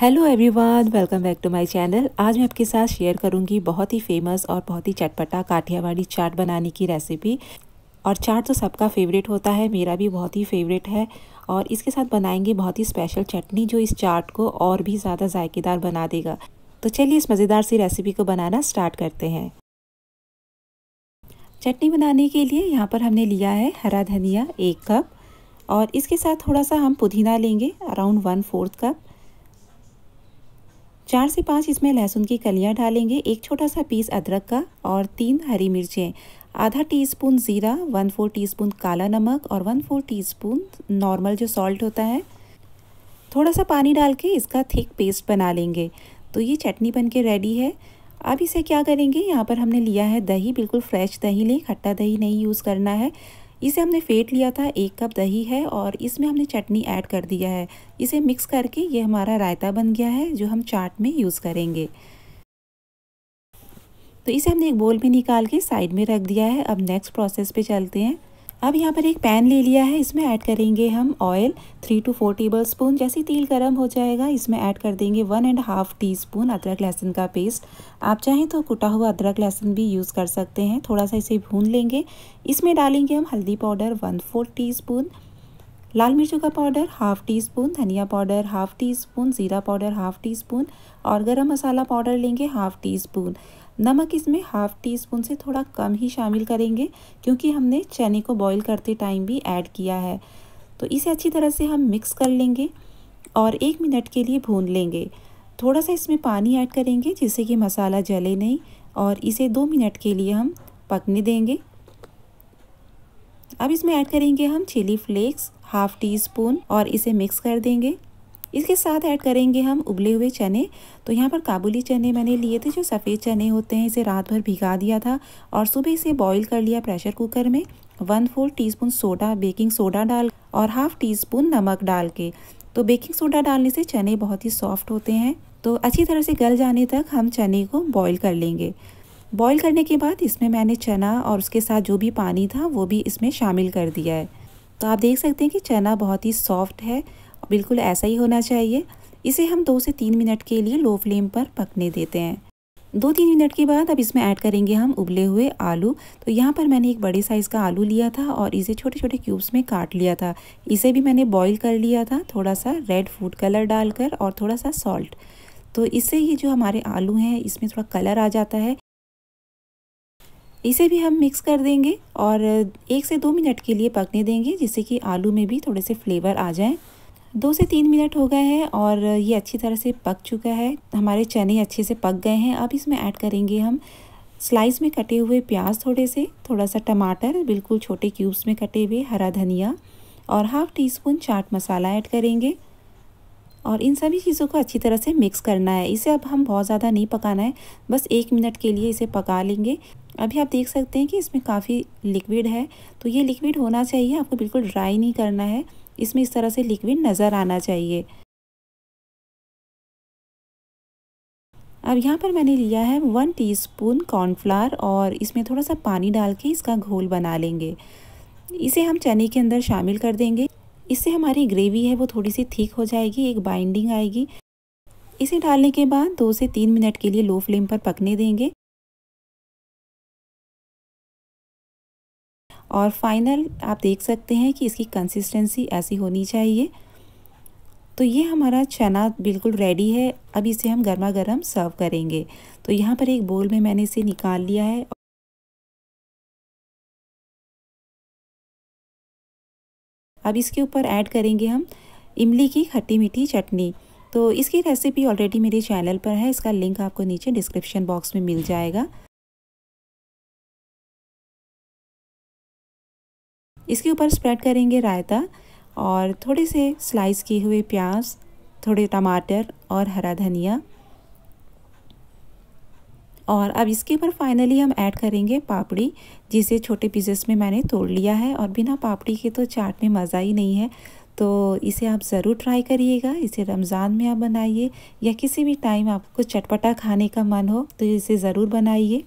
hello everyone welcome back to my channel आज मैं आपके साथ शेयर करूंगी बहुत ही फेमस और बहुत ही चटपटा काठियावाड़ी चाट बनाने की रेसिपी और चाट तो सबका फेवरेट होता है मेरा भी बहुत ही फेवरेट है और इसके साथ बनाएंगे बहुत ही स्पेशल चटनी जो इस चाट को और भी ज़्यादा जायकेदार बना देगा तो चलिए इस मज़ेदार सी रेसिपी को बनाना स्टार्ट करते हैं चटनी बनाने के लिए यहाँ पर हमने लिया है हरा धनिया एक कप और इसके साथ थोड़ा सा हम पुदीना लेंगे अराउंड वन फोर्थ कप चार से पाँच इसमें लहसुन की कलियाँ डालेंगे एक छोटा सा पीस अदरक का और तीन हरी मिर्चें आधा टीस्पून ज़ीरा वन फोर टीस्पून काला नमक और वन फोर टीस्पून नॉर्मल जो सॉल्ट होता है थोड़ा सा पानी डाल के इसका थिक पेस्ट बना लेंगे तो ये चटनी बन के रेडी है अब इसे क्या करेंगे यहाँ पर हमने लिया है दही बिल्कुल फ्रेश दही लें खट्टा दही नहीं यूज़ करना है इसे हमने फेंट लिया था एक कप दही है और इसमें हमने चटनी ऐड कर दिया है इसे मिक्स करके ये हमारा रायता बन गया है जो हम चाट में यूज़ करेंगे तो इसे हमने एक बोल में निकाल के साइड में रख दिया है अब नेक्स्ट प्रोसेस पे चलते हैं अब यहाँ पर एक पैन ले लिया है इसमें ऐड करेंगे हम oil three two four tablespoon जैसे तेल गर्म हो जाएगा इसमें ऐड कर देंगे one and half teaspoon अदरक लहसुन का पेस्ट आप चाहें तो कुटा हुआ अदरक लहसुन भी यूज़ कर सकते हैं थोड़ा सा इसे भून लेंगे इसमें डालेंगे हम हल्दी powder one four teaspoon लाल मिर्चों का पाउडर हाफ टी स्पून धनिया पाउडर हाफ टी स्पून ज़ीरा पाउडर हाफ टी स्पून और गरम मसाला पाउडर लेंगे हाफ टी स्पून नमक इसमें हाफ़ टी स्पून से थोड़ा कम ही शामिल करेंगे क्योंकि हमने चने को बॉईल करते टाइम भी ऐड किया है तो इसे अच्छी तरह से हम मिक्स कर लेंगे और एक मिनट के लिए भून लेंगे थोड़ा सा इसमें पानी ऐड करेंगे जिससे कि मसाला जले नहीं और इसे दो मिनट के लिए हम पकने देंगे अब इसमें ऐड करेंगे हम chilli flakes half teaspoon और इसे मिक्स कर देंगे इसके साथ ऐड करेंगे हम उबले हुए चने तो यहाँ पर काबुली चने मैंने लिए थे जो सफ़ेद चने होते हैं इसे रात भर भिगा दिया था और सुबह इसे बॉईल कर लिया प्रेशर कुकर में one four teaspoon soda baking soda डाल और हाफ़ टी स्पून नमक डाल के तो बेकिंग सोडा डालने से चने बहुत ही सॉफ्ट होते हैं तो अच्छी तरह से गल जाने तक हम चने को बॉयल कर लेंगे बॉयल करने के बाद इसमें मैंने चना और उसके साथ जो भी पानी था वो भी इसमें शामिल कर दिया है तो आप देख सकते हैं कि चना बहुत ही सॉफ्ट है बिल्कुल ऐसा ही होना चाहिए इसे हम दो से तीन मिनट के लिए लो फ्लेम पर पकने देते हैं दो तीन मिनट के बाद अब इसमें ऐड करेंगे हम उबले हुए आलू तो यहाँ पर मैंने एक बड़े साइज़ का आलू लिया था और इसे छोटे छोटे क्यूब्स में काट लिया था इसे भी मैंने बॉईल कर लिया था थोड़ा सा रेड फूड कलर डालकर और थोड़ा सा सॉल्ट तो इससे ये जो हमारे आलू हैं इसमें थोड़ा कलर आ जाता है इसे भी हम मिक्स कर देंगे और एक से दो मिनट के लिए पकने देंगे जिससे कि आलू में भी थोड़े से फ्लेवर आ जाएँ दो से तीन मिनट हो गए हैं और ये अच्छी तरह से पक चुका है हमारे चने अच्छे से पक गए हैं अब इसमें ऐड करेंगे हम स्लाइस में कटे हुए प्याज थोड़े से थोड़ा सा टमाटर बिल्कुल छोटे क्यूब्स में कटे हुए हरा धनिया और half teaspoon chaat masala add करेंगे और इन सभी चीज़ों को अच्छी तरह से मिक्स करना है इसे अब हम बहुत ज़्यादा नहीं पकाना है बस एक मिनट के लिए इसे पका लेंगे अभी आप देख सकते हैं कि इसमें काफ़ी लिक्विड है तो ये लिक्विड होना चाहिए आपको बिल्कुल ड्राई नहीं करना है इसमें इस तरह से लिक्विड नज़र आना चाहिए अब यहाँ पर मैंने लिया है वन टीस्पून कॉर्नफ्लावर और इसमें थोड़ा सा पानी डाल के इसका घोल बना लेंगे इसे हम चने के अंदर शामिल कर देंगे इससे हमारी ग्रेवी है वो थोड़ी सी थीक हो जाएगी एक बाइंडिंग आएगी इसे डालने के बाद दो से तीन मिनट के लिए लो फ्लेम पर पकने देंगे और फाइनल आप देख सकते हैं कि इसकी कंसिस्टेंसी ऐसी होनी चाहिए तो ये हमारा चना बिल्कुल रेडी है अब इसे हम गर्मा गर्म सर्व करेंगे तो यहाँ पर एक बोल में मैंने इसे निकाल लिया है अब इसके ऊपर ऐड करेंगे हम इमली की खट्टी मीठी चटनी तो इसकी रेसिपी ऑलरेडी मेरे चैनल पर है इसका लिंक आपको नीचे डिस्क्रिप्शन बॉक्स में मिल जाएगा इसके ऊपर स्प्रेड करेंगे रायता और थोड़े से स्लाइस किए हुए प्याज थोड़े टमाटर और हरा धनिया और अब इसके ऊपर फाइनली हम ऐड करेंगे पापड़ी जिसे छोटे पीसेस में मैंने तोड़ लिया है और बिना पापड़ी के तो चाट में मज़ा ही नहीं है तो इसे आप ज़रूर ट्राई करिएगा इसे रमज़ान में आप बनाइए या किसी भी टाइम आपको चटपटा खाने का मन हो तो इसे ज़रूर बनाइए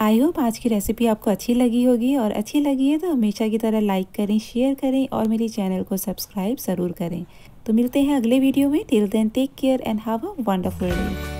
आई होप आज की रेसिपी आपको अच्छी लगी होगी और अच्छी लगी है तो हमेशा की तरह लाइक करें शेयर करें और मेरे चैनल को सब्सक्राइब ज़रूर करें तो मिलते हैं अगले वीडियो में till then take care and have a wonderful day